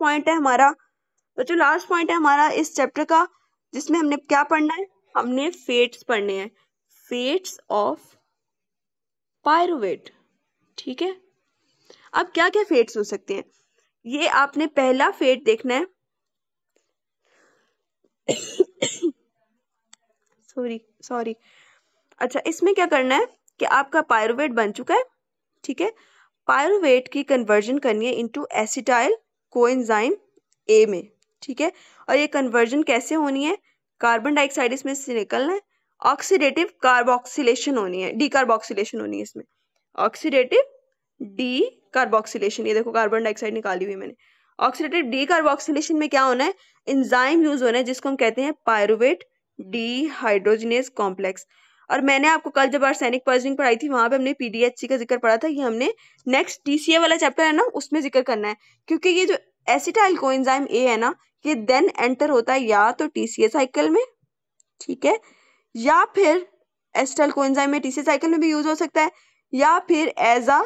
point है हमारा बच्चों लास्ट पॉइंट है हमारा इस चैप्टर का जिसमें हमने क्या पढ़ना है हमने फेट्स पढ़ने हैं फेट्स ऑफ पायरुवेट ठीक है अब क्या क्या फेट्स हो सकते हैं ये आपने पहला फेट देखना है सॉरी सॉरी अच्छा इसमें क्या करना है कि आपका पायरुवेट बन चुका है ठीक है पायरुवेट की कन्वर्जन करनी है इनटू एसिटाइल कोएंजाइम ए में ठीक है और ये कन्वर्जन कैसे होनी है कार्बन डाइऑक्साइड इसमें से निकलना है ऑक्सीडेटिव कार्बोक्सीलेशन होनी है डी कार्बोक्सीलेशन होनी है इसमें ऑक्सीडेटिव डी कार्बोक्सीलेशन ये देखो कार्बन डाइऑक्साइड निकाली हुई मैंने ऑक्सीडेटिव डी कार्बोक्सीलेशन में क्या होना है इंजाइम यूज होना है जिसको हम कहते हैं पायरुवेट डी हाइड्रोजिनेस कॉम्प्लेक्स और मैंने आपको कल जब आर्सैनिक पॉइजनिंग पढ़ाई थी वहाँ पे हमने पीडीएचसी का जिक्र पढ़ा था ये हमने नेक्स्ट डीसीए वाला चैप्टर है ना उसमें जिक्र करना है क्योंकि ये जो एसिटाइल कोइंजाइम ए है ना ये देन एंटर होता है या तो टीसीए साइकिल में ठीक है या फिर एसिटाइल कोइंजाइम में टीसीए साइकिल में भी यूज हो सकता है या फिर as a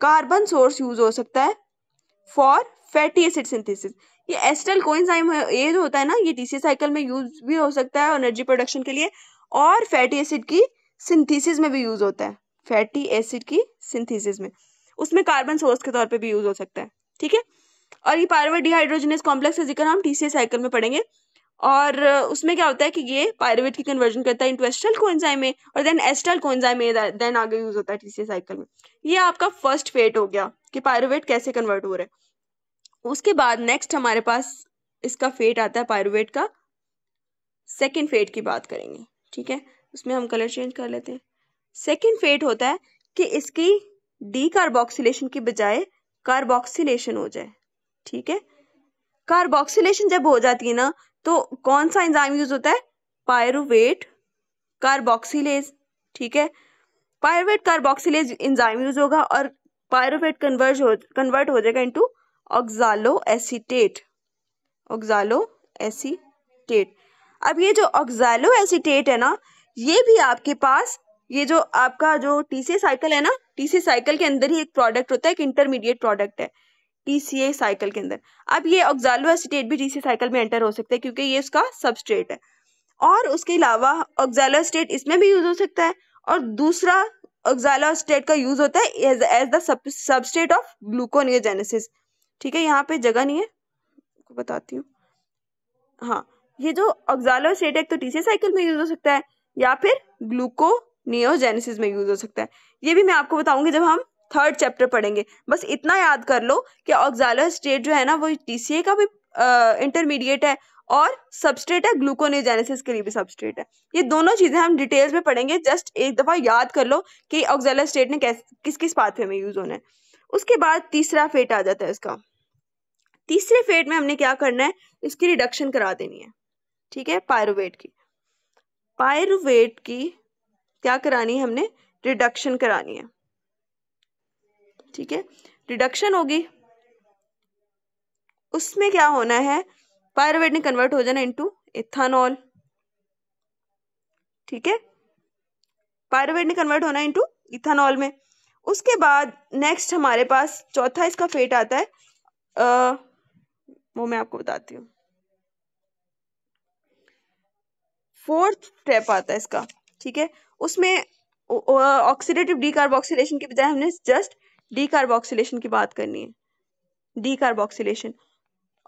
carbon source use हो सकता है फॉर फैटी एसिड सिंथेसिस ये एस्टल कोइंजाइम ए जो होता है ना ये टीसीए साइकिल में यूज भी हो सकता है एनर्जी प्रोडक्शन के लिए और फैटी एसिड की सिंथेसिस में भी यूज़ होता है फैटी एसिड की सिंथेसिस में उसमें कार्बन सोर्स के तौर पे भी यूज़ हो सकता है ठीक है और ये पायरवेट डिहाइड्रोजनस कॉम्प्लेक्स का जिक्र हम टी साइकिल में पढ़ेंगे और उसमें क्या होता है कि ये पायरवेट की कन्वर्जन करता है इंटू एस्ट्रल कोइंजाइम में और देन एस्ट्रल कोइंजाइम में देन आगे यूज़ होता है टी साइकिल में ये आपका फर्स्ट फेट हो गया कि पायरुवेट कैसे कन्वर्ट हो रहा है उसके बाद नेक्स्ट हमारे पास इसका फेट आता है पायरोवेट का सेकेंड फेट की बात करेंगे ठीक है उसमें हम कलर चेंज कर लेते हैं सेकेंड फेट होता है कि इसकी डी कार्बोक्सीशन की बजाय कार्बोक्सीन हो जाए ठीक है कार्बोक्सीन जब हो जाती है ना तो कौन सा इंजाम यूज होता है पायरुवेट कार्बोक्सीज ठीक है पायरुवेट कार्बोक्सीज इंजाम यूज होगा और पायरुवेट कन्वर्ज हो कन्वर्ट हो जाएगा into oxaloacetate oxaloacetate अब ये जो ऑक्जैलो एसीटेट है ना ये भी आपके पास ये जो आपका जो टीसीए साइकिल है ना टीसीए साइकिल के अंदर ही एक प्रोडक्ट होता है एक इंटरमीडिएट प्रोडक्ट है ए साइकिल के अंदर अब ये ऑक्जैलो एसीटेट भी टीसीए साइकिल में एंटर हो सकता है क्योंकि ये इसका सबस्ट्रेट है और उसके अलावा ऑक्जैलो एसीटेट इसमें भी यूज हो सकता है और दूसरा ऑक्जैलो एसीटेट का यूज होता है as the substrate of gluconeogenesis ठीक है यहाँ पे जगह नहीं है बताती हूँ हाँ ये जो ऑक्जालोसेटेक तो टीसी साइकिल में यूज हो सकता है या फिर ग्लूकोनियोजेनेसिस में यूज हो सकता है ये भी मैं आपको बताऊंगी जब हम थर्ड चैप्टर पढ़ेंगे बस इतना याद कर लो कि ऑक्जालो स्टेट जो है ना वो टीसीए का भी इंटरमीडिएट है और सबस्ट्रेट है ग्लूकोनियोजेनेसिस के लिए भी सबस्ट्रेट है ये दोनों चीज़ें हम डिटेल्स में पढ़ेंगे जस्ट एक दफ़ा याद कर लो कि ऑक्जालो स्टेट ने किस किस पाथवे में यूज़ होना है उसके बाद तीसरा फेट आ जाता है इसका तीसरे फेट में हमने क्या करना है इसकी रिडक्शन करा देनी है ठीक है पायरुवेट की पायरुवेट की क्या करानी है हमने रिडक्शन करानी है ठीक है रिडक्शन होगी उसमें क्या होना है पायरुवेट ने कन्वर्ट हो जाना इनटू इथानॉल ठीक है पायरुवेट ने कन्वर्ट होना इनटू इथानॉल में उसके बाद नेक्स्ट हमारे पास चौथा इसका फेट आता है आ, वो मैं आपको बताती हूँ फोर्थ स्टेप आता है इसका ठीक है उसमें ऑक्सीडेटिव डी के बजाय हमने जस्ट डी की बात करनी है डी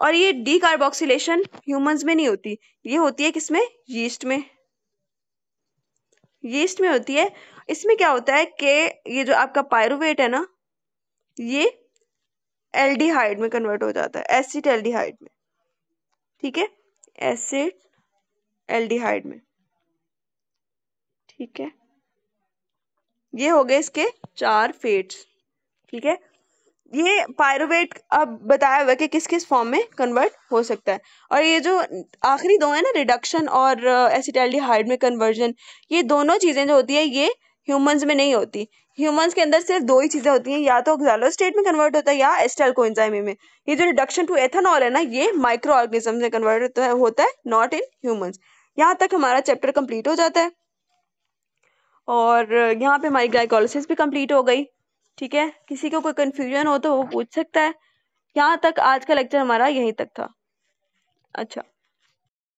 और ये डी ह्यूमंस में नहीं होती ये होती है किसमें यीस्ट में यीस्ट में होती है इसमें क्या होता है कि ये जो आपका पायरुवेट है ना ये एल्डिहाइड में कन्वर्ट हो जाता है एसिड एल्डिहाइड में ठीक है एसिड एल्डिहाइड में ठीक है ये हो गए इसके चार फेट्स ठीक है ये पायरोवेट अब बताया हुआ है कि किस किस फॉर्म में कन्वर्ट हो सकता है और ये जो आखिरी दो है ना रिडक्शन और एसिटल्डिहाइड में कन्वर्जन ये दोनों चीज़ें जो होती है ये ह्यूमंस में नहीं होती ह्यूमंस के अंदर सिर्फ दो ही चीज़ें होती हैं या तो ऑक्जालो स्टेट में कन्वर्ट होता है या एस्टल को में ये जो रिडक्शन टू एथेनॉल है ना ये माइक्रो ऑर्गेनिज्म में कन्वर्ट होता है नॉट इन ह्यूमन्स यहाँ तक हमारा चैप्टर कंप्लीट हो जाता है और यहाँ पे हमारी ग्लाइकोलिसिस भी कंप्लीट हो गई ठीक है किसी को कोई कन्फ्यूजन हो तो वो पूछ सकता है यहाँ तक आज का लेक्चर हमारा यहीं तक था अच्छा